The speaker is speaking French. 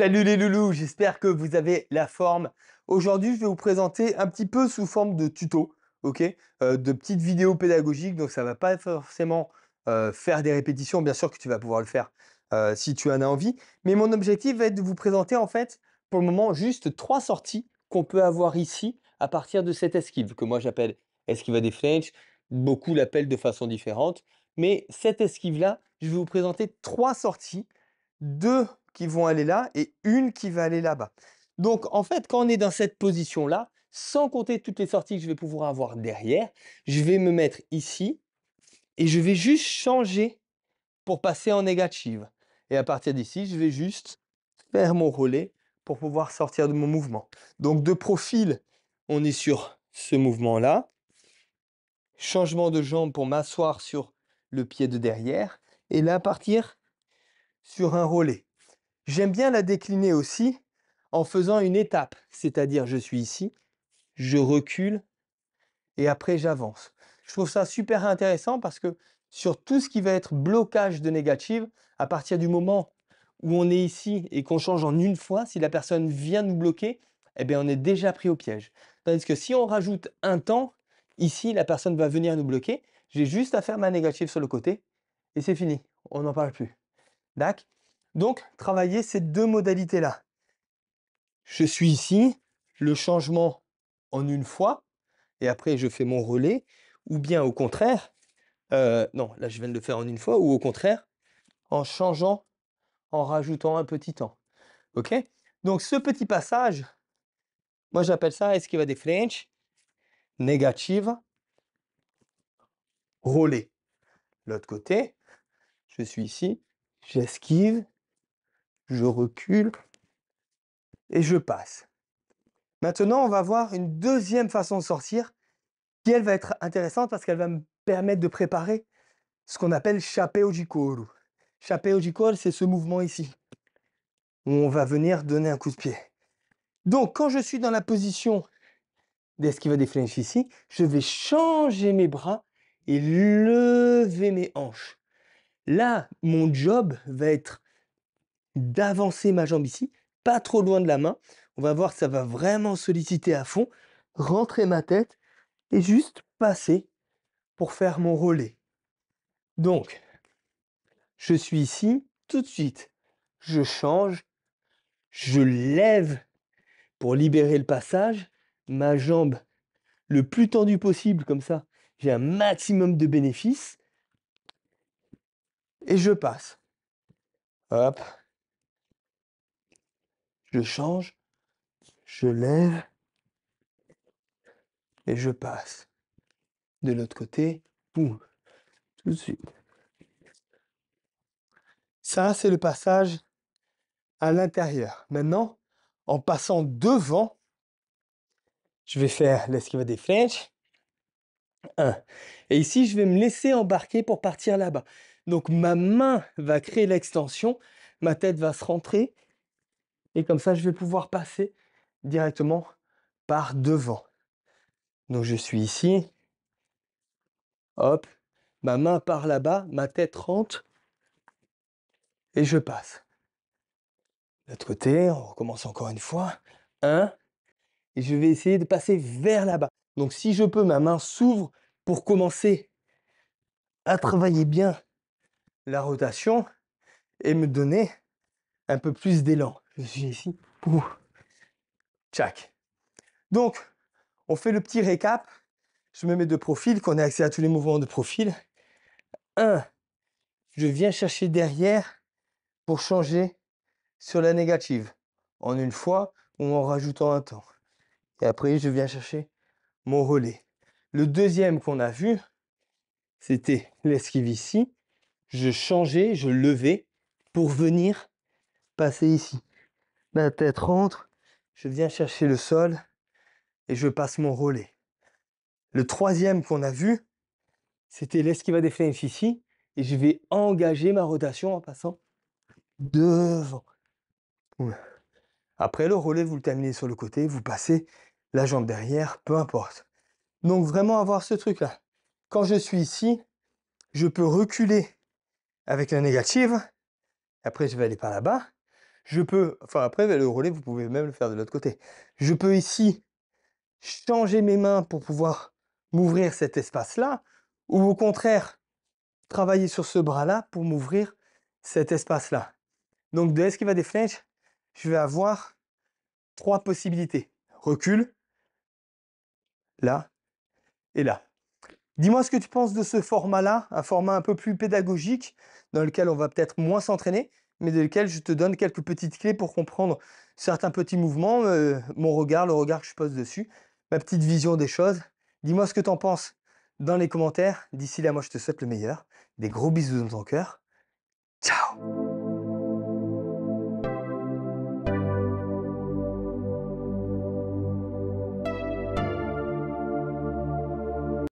Salut les loulous, j'espère que vous avez la forme. Aujourd'hui, je vais vous présenter un petit peu sous forme de tuto, ok, euh, de petites vidéos pédagogiques. Donc, ça va pas forcément euh, faire des répétitions. Bien sûr que tu vas pouvoir le faire euh, si tu en as envie. Mais mon objectif va être de vous présenter en fait, pour le moment, juste trois sorties qu'on peut avoir ici à partir de cette esquive que moi j'appelle esquive à des flanges. Beaucoup l'appellent de façon différente, mais cette esquive là, je vais vous présenter trois sorties, deux qui vont aller là et une qui va aller là-bas. Donc en fait, quand on est dans cette position-là, sans compter toutes les sorties que je vais pouvoir avoir derrière, je vais me mettre ici et je vais juste changer pour passer en négative. Et à partir d'ici, je vais juste faire mon relais pour pouvoir sortir de mon mouvement. Donc de profil, on est sur ce mouvement-là. Changement de jambe pour m'asseoir sur le pied de derrière. Et là, partir sur un relais. J'aime bien la décliner aussi en faisant une étape, c'est-à-dire je suis ici, je recule et après j'avance. Je trouve ça super intéressant parce que sur tout ce qui va être blocage de négative, à partir du moment où on est ici et qu'on change en une fois, si la personne vient nous bloquer, eh bien on est déjà pris au piège. Tandis que si on rajoute un temps, ici la personne va venir nous bloquer, j'ai juste à faire ma négative sur le côté et c'est fini, on n'en parle plus. D'accord donc, travailler ces deux modalités-là. Je suis ici, le changement en une fois, et après je fais mon relais, ou bien au contraire, euh, non, là je viens de le faire en une fois, ou au contraire, en changeant, en rajoutant un petit temps. OK Donc ce petit passage, moi j'appelle ça esquiva des French, négative, relais. L'autre côté, je suis ici, j'esquive, je recule et je passe. Maintenant, on va voir une deuxième façon de sortir qui, elle, va être intéressante parce qu'elle va me permettre de préparer ce qu'on appelle chapeau jikoru. Chapeau jikoru, c'est ce mouvement ici où on va venir donner un coup de pied. Donc, quand je suis dans la position d'esquiva des flèches ici, je vais changer mes bras et lever mes hanches. Là, mon job va être d'avancer ma jambe ici, pas trop loin de la main. On va voir, ça va vraiment solliciter à fond. Rentrer ma tête et juste passer pour faire mon relais. Donc, je suis ici, tout de suite, je change, je lève pour libérer le passage, ma jambe le plus tendue possible, comme ça, j'ai un maximum de bénéfices, et je passe. Hop, je change, je lève et je passe. De l'autre côté, boum, tout de suite. Ça, c'est le passage à l'intérieur. Maintenant, en passant devant, je vais faire l'esquive des flèches. Et ici, je vais me laisser embarquer pour partir là-bas. Donc, ma main va créer l'extension, ma tête va se rentrer et comme ça, je vais pouvoir passer directement par devant. Donc je suis ici. Hop, ma main par là-bas, ma tête rentre. Et je passe. L'autre côté, on recommence encore une fois. Un. Et je vais essayer de passer vers là-bas. Donc si je peux, ma main s'ouvre pour commencer à travailler bien la rotation et me donner un peu plus d'élan je suis ici. Tchac. Donc, on fait le petit récap. Je me mets de profil, qu'on ait accès à tous les mouvements de profil. Un, Je viens chercher derrière pour changer sur la négative en une fois ou en rajoutant un temps. Et après, je viens chercher mon relais. Le deuxième qu'on a vu, c'était l'esquive ici. Je changeais, je levais pour venir passer ici. La tête rentre, je viens chercher le sol et je passe mon relais. Le troisième qu'on a vu, c'était des flames ici et je vais engager ma rotation en passant devant. Après le relais, vous le terminez sur le côté, vous passez la jambe derrière, peu importe. Donc vraiment avoir ce truc-là. Quand je suis ici, je peux reculer avec la négative. Après, je vais aller par là-bas. Je peux, enfin après le relais, vous pouvez même le faire de l'autre côté. Je peux ici changer mes mains pour pouvoir m'ouvrir cet espace-là, ou au contraire, travailler sur ce bras-là pour m'ouvrir cet espace-là. Donc de va des flèches, je vais avoir trois possibilités. Recul, là et là. Dis-moi ce que tu penses de ce format-là, un format un peu plus pédagogique, dans lequel on va peut-être moins s'entraîner, mais lequel je te donne quelques petites clés pour comprendre certains petits mouvements, euh, mon regard, le regard que je pose dessus, ma petite vision des choses. Dis-moi ce que tu en penses dans les commentaires. D'ici là, moi, je te souhaite le meilleur. Des gros bisous dans ton cœur.